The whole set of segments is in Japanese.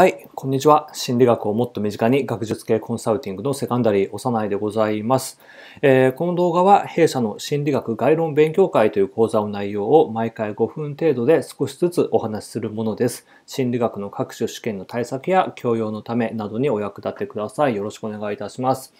はい、こんにちは。心理学をもっと身近に学術系コンサルティングのセカンダリー幼いでございます、えー、この動画は弊社の心理学概論勉強会という講座の内容を毎回5分程度で少しずつお話しするものです。心理学の各種試験の対策や教養のためなどにお役立てください。よろしくお願いいたします。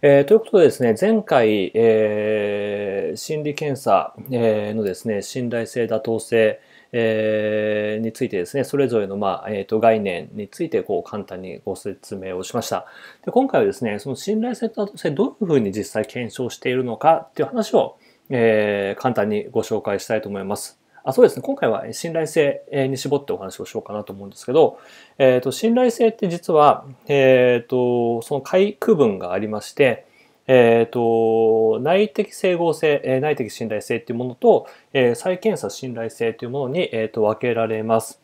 えー、ということでですね、前回、えー、心理検査、えー、のですね、信頼性、妥当性、えーについてですね、それぞれの、まあ、えっ、ー、と、概念について、こう、簡単にご説明をしました。で、今回はですね、その信頼性としてどういうふうに実際検証しているのかっていう話を、えー、簡単にご紹介したいと思います。あそうですね、今回は信頼性に絞ってお話をしようかなと思うんですけど、えっ、ー、と、信頼性って実は、えっ、と、その区分がありまして、えーと、内的整合性、えー、内的信頼性というものと、えー、再検査信頼性というものに、えーと、分けられます。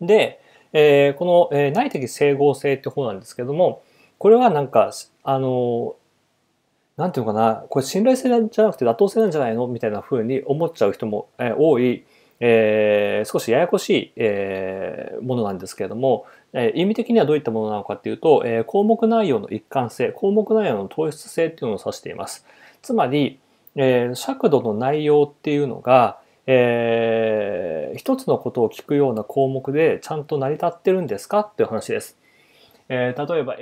で、えー、この、えー、内的整合性って方なんですけどもこれはなんかあのなんていうのかなこれ信頼性じゃなくて妥当性なんじゃないのみたいなふうに思っちゃう人も、えー、多い、えー、少しややこしい、えー、ものなんですけれども、えー、意味的にはどういったものなのかっていうと、え項目内容の一貫性、項目内容の統一性っていうのを指しています。つまり、え尺度の内容っていうのが、えー、一つのことを聞くような項目でちゃんと成り立ってるんですかっていう話です。え例えば、